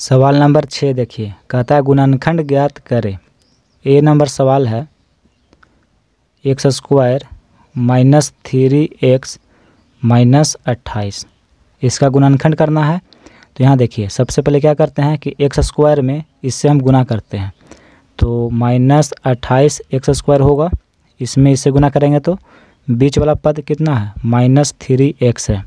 सवाल नंबर छः देखिए कहता है गुणनखंड ज्ञात करें ए नंबर सवाल है x square minus three x minus अट्ठाईस इसका गुणनखंड करना है तो यहाँ देखिए सबसे पहले क्या करते हैं कि एक्स स्क्वायर में इससे हम गुना करते हैं तो माइनस अट्ठाईस एक्स स्क्वायर होगा इसमें इससे गुना करेंगे तो बीच वाला पद कितना है माइनस थ्री एक्स है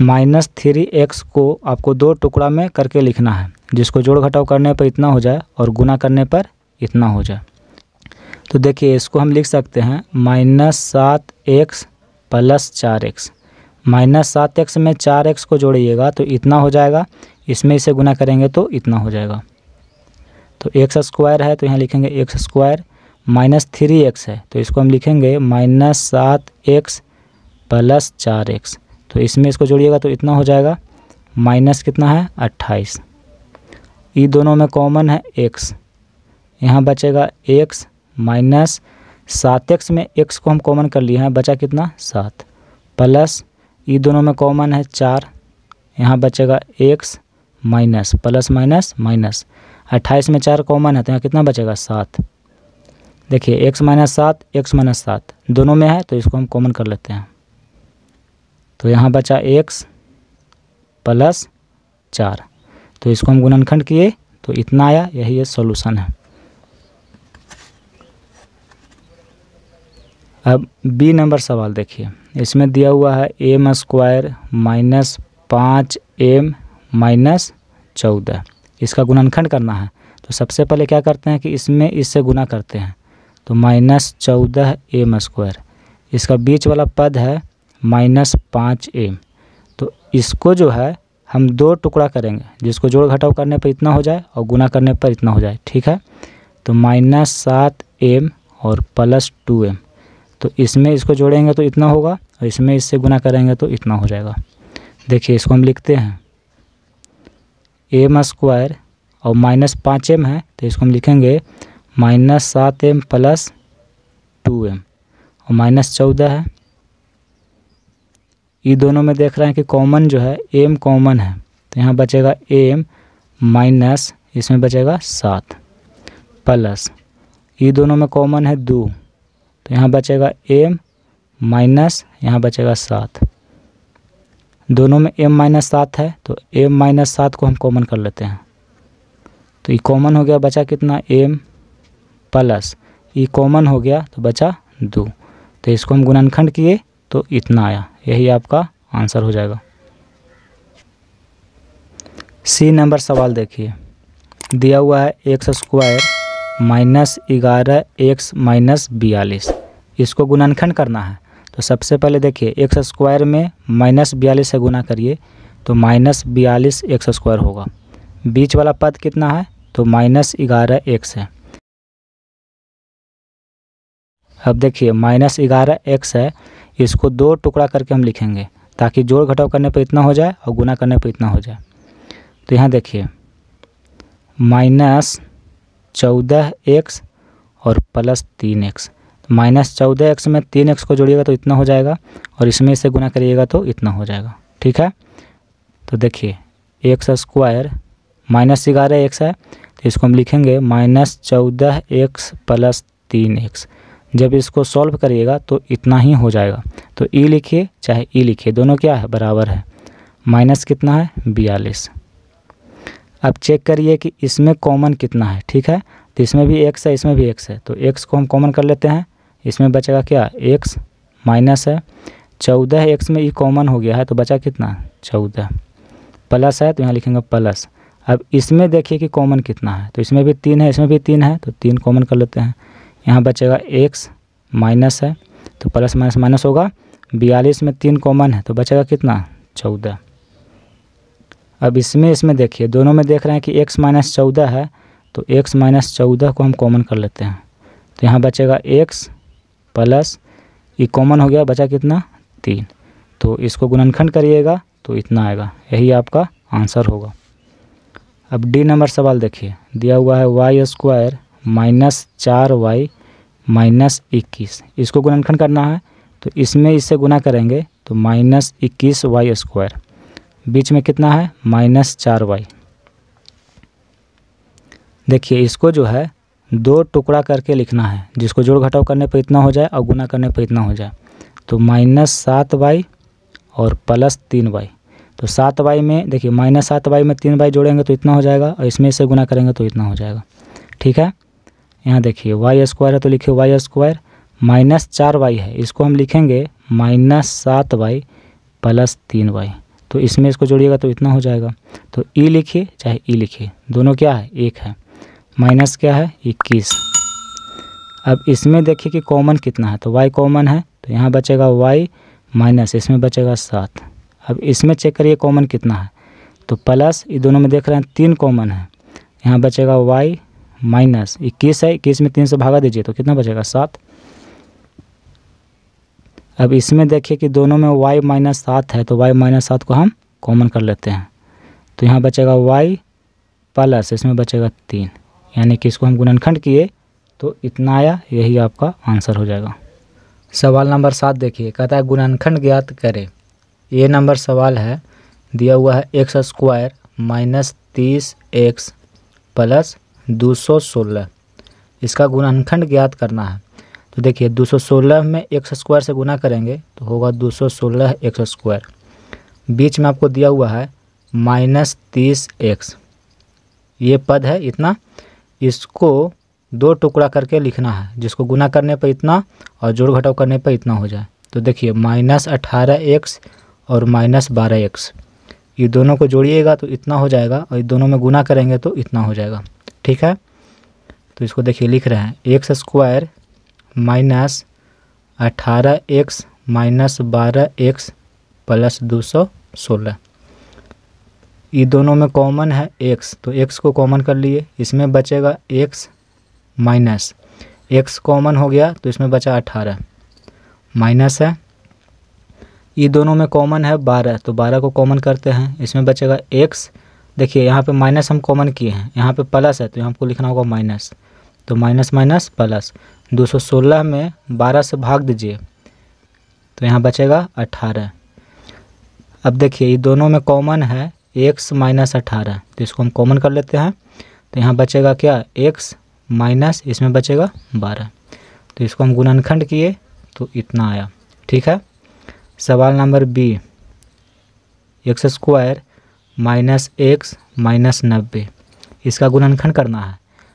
माइनस थ्री एक्स को आपको दो टुकड़ा में करके लिखना है जिसको जोड़ घटाव करने पर इतना हो जाए और गुना करने पर इतना हो जाए तो देखिए इसको हम लिख सकते हैं माइनस सात एक्स प्लस चार एक्स माइनस सात एक्स में चार एक्स को जोड़िएगा तो इतना हो जाएगा इसमें इसे गुना करेंगे तो इतना हो जाएगा तो एक्स स्क्वायर है तो यहाँ लिखेंगे x square minus three x है तो इसको हम लिखेंगे माइनस सात एक्स प्लस चार एक्स तो इसमें इसको जोड़िएगा तो इतना हो जाएगा माइनस कितना है अट्ठाईस ये दोनों में कॉमन है एक्स यहाँ बचेगा एक्स माइनस सात एक्स में एक्स को हम कॉमन कर लिए हैं बचा कितना सात प्लस ये दोनों में कॉमन है चार यहाँ बचेगा x minus plus minus minus अट्ठाईस में चार कॉमन है तो यहाँ कितना बचेगा सात देखिए एक्स माइनस सात एक्स माइनस सात दोनों में है तो इसको हम कॉमन कर लेते हैं तो यहाँ बचा एक्स प्लस चार तो इसको हम गुणनखंड किए तो इतना आया यही ये सॉल्यूशन है अब बी नंबर सवाल देखिए इसमें दिया हुआ है एम स्क्वायर माइनस पाँच एम माइनस चौदह इसका गुणनखंड करना है तो सबसे पहले क्या करते हैं कि इसमें इससे गुना करते हैं तो माइनस चौदह एम स्क्वायर इसका बीच वाला पद है माइनस पाँच ए तो इसको जो है हम दो टुकड़ा करेंगे जिसको जोड़ घटाव करने पर इतना हो जाए और गुना करने पर इतना हो जाए ठीक है तो माइनस सात एम और प्लस टू एम तो इसमें इसको जोड़ेंगे तो इतना होगा और इसमें इससे गुना करेंगे तो इतना हो जाएगा देखिए इसको हम लिखते हैं एम स्क्वायर और माइनस पाँच एम है तो इसको हम लिखेंगे माइनस सात एम प्लस टू एम और माइनस चौदह है ये दोनों में देख रहे हैं कि कॉमन जो है एम कॉमन है तो यहाँ बचेगा एम माइनस इसमें बचेगा सात प्लस ये दोनों में कॉमन है दो तो यहाँ बचेगा एम माइनस यहाँ बचेगा सात दोनों में एम माइनस सात है तो एम माइनस सात को हम कॉमन कर लेते हैं तो ये कॉमन हो गया बचा कितना एम प्लस ये कॉमन हो गया तो बचा दो तो इसको हम गुणनखंड किए तो इतना आया यही आपका आंसर हो जाएगा सी नंबर सवाल देखिए दिया हुआ है एक्स स्क्वायर माइनस ग्यारह एक्स माइनस बयालीस इसको गुणनखंड करना है तो सबसे पहले देखिए एक्स स्क्वायर में माइनस बयालीस से गुना करिए तो माइनस बयालीस एक्स स्क्वायर होगा बीच वाला पद कितना है तो माइनस ग्यारह एक्स है अब देखिए माइनस ग्यारह एक्स है इसको दो टुकड़ा करके हम लिखेंगे ताकि जोड़ घटाव करने पर इतना हो जाए और गुना करने पर इतना हो जाए तो यहाँ देखिए माइनस चौदह एक्स और प्लस तीन एक्स माइनस चौदह एक्स में तीन एक्स को जोड़िएगा तो इतना हो जाएगा और इसमें इसे गुना करिएगा तो इतना हो जाएगा ठीक है तो देखिए एक्स स्क्वायर माइनस ग्यारह एक्स है तो इसको हम लिखेंगे माइनस चौदह एक्स प्लस तीन एक्स जब इसको सॉल्व करिएगा तो इतना ही हो जाएगा तो ई e लिखिए चाहे ई e लिखिए दोनों क्या है बराबर है माइनस कितना है बयालीस अब चेक करिए कि इसमें कॉमन कितना है ठीक है तो इसमें भी एक्स है इसमें भी एक्स है तो एक्स को हम कॉमन कर लेते हैं इसमें बचेगा क्या एक्स माइनस है चौदह एक्स में ई e कॉमन हो गया है तो बचा कितना चौदह प्लस है तो यहाँ लिखेंगे प्लस अब इसमें देखिए कि कॉमन कितना है तो इसमें भी तीन है इसमें भी तीन है तो तीन कॉमन कर लेते हैं यहाँ बचेगा एक्स माइनस है तो प्लस माइनस माइनस होगा बयालीस में तीन कॉमन है तो बचेगा कितना चौदह अब इसमें इसमें देखिए दोनों में देख रहे हैं कि एक्स माइनस चौदह है तो एक्स माइनस चौदह को हम कॉमन कर लेते हैं तो यहाँ बचेगा एक्स प्लस ये कॉमन हो गया बचा कितना तीन तो इसको गुणनखंड करिएगा तो इतना आएगा यही आपका आंसर होगा अब डी नंबर सवाल देखिए दिया हुआ है वाई स्क्वायर माइनस चार वाई माइनस इक्कीस इसको गुणनखंड करना है तो इसमें इससे गुना करेंगे तो माइनस इक्कीस वाई स्क्वायर बीच में कितना है माइनस चार वाई देखिए इसको जो है दो टुकड़ा करके लिखना है जिसको जोड़ घटाव करने पर इतना हो जाए और गुना करने पर इतना हो जाए तो माइनस सात वाई और प्लस तीन वाई तो सात वाई में देखिए माइनस सात वाई में तीन वाई जोड़ेंगे तो इतना हो जाएगा और इसमें इसे गुना करेंगे तो इतना हो जाएगा ठीक है यहाँ देखिए वाई स्क्वायर है तो लिखिए वाई स्क्वायर माइनस चार वाई है इसको हम लिखेंगे माइनस सात वाई प्लस तीन वाई तो इसमें इसको जोड़िएगा तो इतना हो जाएगा तो ई e लिखिए चाहे ई e लिखिए दोनों क्या है एक है माइनस क्या है इक्कीस अब इसमें देखिए कि कॉमन कितना है तो वाई कॉमन है तो यहाँ बचेगा वाई माइनस इसमें बचेगा सात अब इसमें चेक करिए कॉमन कितना है तो प्लस ये दोनों में देख रहे हैं तीन कॉमन है यहाँ बचेगा वाई माइनस इक्कीस है इक्कीस में तीन से भागा दीजिए तो कितना बचेगा सात अब इसमें देखिए कि दोनों में वाई माइनस सात है तो वाई माइनस सात को हम कॉमन कर लेते हैं तो यहाँ बचेगा वाई प्लस इसमें बचेगा तीन यानी कि इसको हम गुणनखंड किए तो इतना आया यही आपका आंसर हो जाएगा सवाल नंबर सात देखिए कहता है गुणनखंड ज्ञात करें ये नंबर सवाल है दिया हुआ है एक्स स्क्वायर माइनस तीस एक्स प्लस दो सौ सोलह इसका गुणनखंड ज्ञात करना है तो देखिए 216 में एक्स स्क्वायर से गुना करेंगे तो होगा 216 सोलह स्क्वायर बीच में आपको दिया हुआ है माइनस तीस एक्स ये पद है इतना इसको दो टुकड़ा करके लिखना है जिसको गुना करने पर इतना और जोड़ घटाव करने पर इतना हो जाए तो देखिए माइनस अठारह एक्स और माइनस बारह एक्स ये दोनों को जोड़िएगा तो इतना हो जाएगा और ये दोनों में गुना करेंगे तो इतना हो जाएगा ठीक है तो इसको देखिए लिख रहे हैं एक्स स्क्वायर माइनस अठारह एक्स माइनस बारह एक्स प्लस दो सौ सोलह ये दोनों में कॉमन है एक्स तो एक्स को कॉमन कर लिए इसमें बचेगा एक्स माइनस एक्स कॉमन हो गया तो इसमें बचा अठारह माइनस है ये दोनों में कॉमन है बारह तो बारह को कॉमन करते हैं इसमें बचेगा एक्स देखिए यहाँ पे माइनस हम कॉमन किए हैं यहाँ पे प्लस है तो यहाँ हमको लिखना होगा माइनस तो माइनस माइनस प्लस 216 में 12 से भाग दीजिए तो यहाँ बचेगा 18 अब देखिए ये दोनों में कॉमन है एक्स माइनस अठारह तो इसको हम कॉमन कर लेते हैं तो यहाँ बचेगा क्या एक्स माइनस इसमें बचेगा बारह तो इसको हम गुणनखंड किए तो इतना आया ठीक है सवाल number B x square minus x minus नब्बे इसका गुणनखंड करना है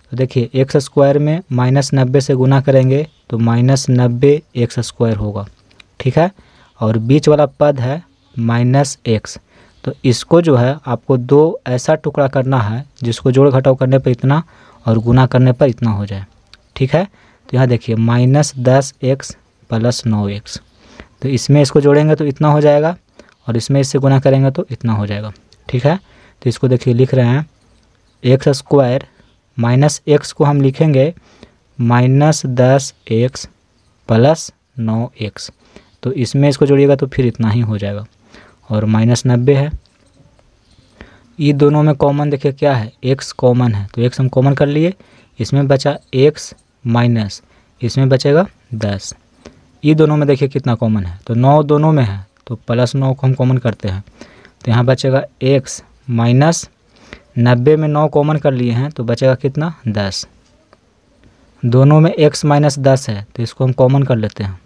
तो देखिए एक्स स्क्वायर में माइनस नब्बे से गुना करेंगे तो माइनस नब्बे एक्स स्क्वायर होगा ठीक है और बीच वाला पद है माइनस एक्स तो इसको जो है आपको दो ऐसा टुकड़ा करना है जिसको जोड़ घटाव करने पर इतना और गुना करने पर इतना हो जाए ठीक है तो यहाँ देखिए माइनस दस एक्स प्लस नौ एक्स तो इसमें इसको जोड़ेंगे तो इतना हो जाएगा और इसमें इससे गुना करेंगे तो इतना हो जाएगा ठीक है तो इसको देखिए लिख रहे हैं एक्स स्क्वायर माइनस एक्स को हम लिखेंगे माइनस दस एक्स प्लस नौ एक्स तो इसमें इसको जोड़िएगा तो फिर इतना ही हो जाएगा और माइनस नब्बे है ये दोनों में कॉमन देखिए क्या है एक्स कॉमन है तो एक्स हम कॉमन कर लिए इसमें बचा एक्स माइनस इसमें बचेगा दस ये दोनों में देखिए कितना कॉमन है तो नौ दोनों में है तो प्लस नौ को हम कॉमन करते हैं तो यहाँ बचेगा एक्स माइनस नब्बे में नौ कॉमन कर लिए हैं तो बचेगा कितना दस दोनों में एक्स माइनस दस है तो इसको हम कॉमन कर लेते हैं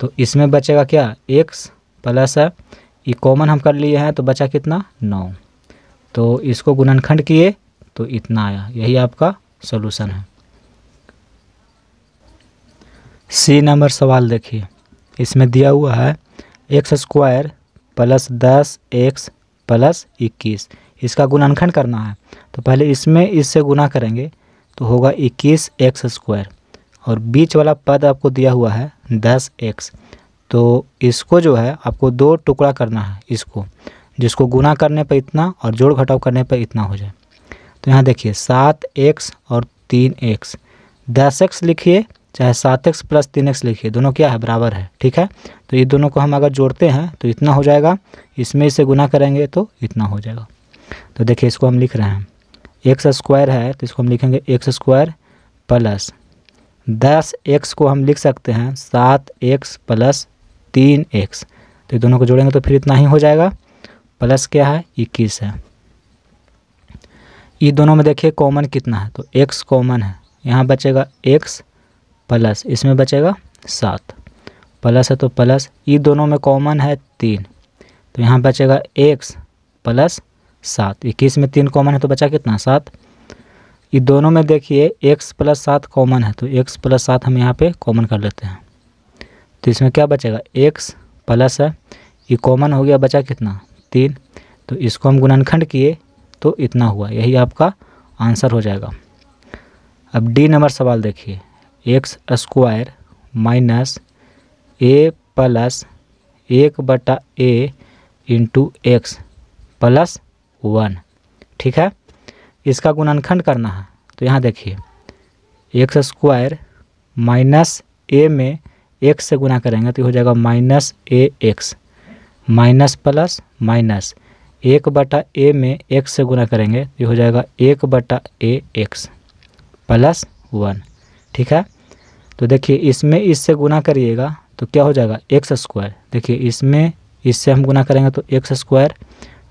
तो इसमें बचेगा क्या x प्लस है ये कॉमन हम कर लिए हैं तो बचा कितना नौ तो इसको गुणनखंड किए तो इतना आया यही आपका सोलूशन है सी नंबर सवाल देखिए इसमें दिया हुआ है एक्स स्क्वायर प्लस दस एक्स प्लस इक्कीस इसका गुणनखंड करना है तो पहले इसमें इससे गुना करेंगे तो होगा इक्कीस एक्स स्क्वायर और बीच वाला पद आपको दिया हुआ है दस एक्स तो इसको जो है आपको दो टुकड़ा करना है इसको जिसको गुना करने पर इतना और जोड़ घटाव करने पर इतना हो जाए तो यहाँ देखिए सात एक्स और तीन एक्स दस एक्स लिखिए चाहे सात एक्स प्लस तीन एक्स लिखिए दोनों क्या है बराबर है ठीक है तो ये दोनों को हम अगर जोड़ते हैं तो इतना हो जाएगा इसमें इसे गुना करेंगे तो इतना हो जाएगा तो देखिए इसको हम लिख रहे हैं एक्स स्क्वायर है तो इसको हम लिखेंगे एक्स स्क्वायर प्लस दस एक्स को हम लिख सकते हैं सात एक्स प्लस तीन एक्स तो ये दोनों को जोड़ेंगे तो फिर इतना ही हो जाएगा प्लस क्या है इक्कीस है ये दोनों में देखिए कॉमन कितना है तो एक्स कॉमन है यहाँ बचेगा एक्स प्लस इसमें बचेगा सात प्लस है तो प्लस ये दोनों में कॉमन है तीन तो यहाँ बचेगा एक्स प्लस सात इक्कीस में तीन कॉमन है तो बचा कितना सात ये दोनों में देखिए एक्स प्लस सात कॉमन है तो एक्स प्लस सात हम यहाँ पे कॉमन कर लेते हैं तो इसमें क्या बचेगा एक्स प्लस है ये कॉमन हो गया बचा कितना तीन तो इसको हम गुणनखंड किए तो इतना हुआ यही आपका आंसर हो जाएगा अब डी नंबर सवाल देखिए x square minus a plus एक बटा a into x plus one ठीक है इसका गुणनखंड करना है तो यहाँ देखिए एक्स स्क्वायर माइनस ए में एक्स से गुना करेंगे तो हो जाएगा minus a x minus plus minus एक बटा ए में एक्स से गुना करेंगे तो हो जाएगा एक बटा ए एक्स प्लस वन ठीक है तो देखिए इसमें इससे गुना करिएगा तो क्या हो जाएगा एक्स स्क्वायर देखिए इसमें इससे हम गुना करेंगे तो एक्स स्क्वायर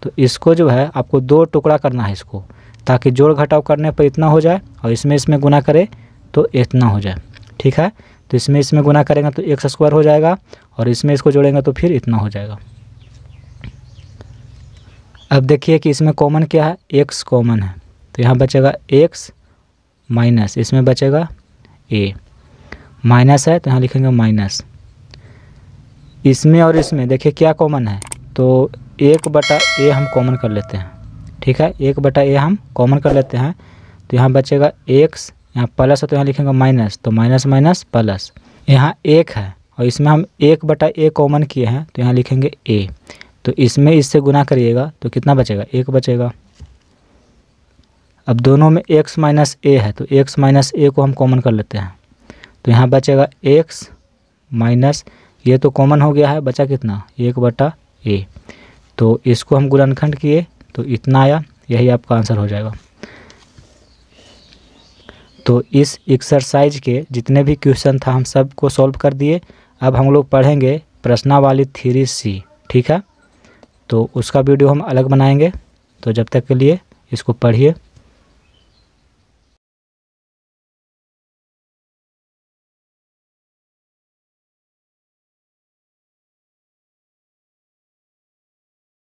तो इसको जो है आपको दो टुकड़ा करना है इसको ताकि जोड़ घटाव करने पर इतना हो जाए और इसमें इसमें गुना करें तो इतना हो जाए ठीक है तो इसमें इसमें गुना करेंगे तो एक्स स्क्वायर हो जाएगा और इसमें इसको जोड़ेंगे तो फिर इतना हो जाएगा अब देखिए कि इसमें कॉमन क्या है एक्स कॉमन है तो यहाँ बचेगा एक्स माइनस इसमें बचेगा ए माइनस है तो यहाँ लिखेंगे माइनस इसमें और इसमें देखिए क्या कॉमन है तो एक बटा ए हम कॉमन कर लेते हैं ठीक है एक बटा ए हम कॉमन कर लेते हैं तो यहाँ बचेगा एक्स यहाँ प्लस है तो यहाँ लिखेंगे माइनस तो माइनस माइनस प्लस यहाँ एक है और इसमें हम एक बटा ए कॉमन किए हैं तो यहाँ लिखेंगे ए तो इसमें इससे गुना करिएगा तो कितना बचेगा एक बचेगा अब दोनों में एक्स माइनस ए है तो एक्स माइनस ए को हम कॉमन कर लेते हैं तो यहाँ बचेगा एक्स माइनस ये तो कॉमन हो गया है बचा कितना एक बटा ए तो इसको हम गुणनखंड किए तो इतना आया यही आपका आंसर हो जाएगा तो इस एक्सरसाइज के जितने भी क्वेश्चन था हम सब को सॉल्व कर दिए अब हम लोग पढ़ेंगे प्रश्नावाली थ्री सी ठीक है तो उसका वीडियो हम अलग बनाएंगे तो जब तक के लिए इसको पढ़िए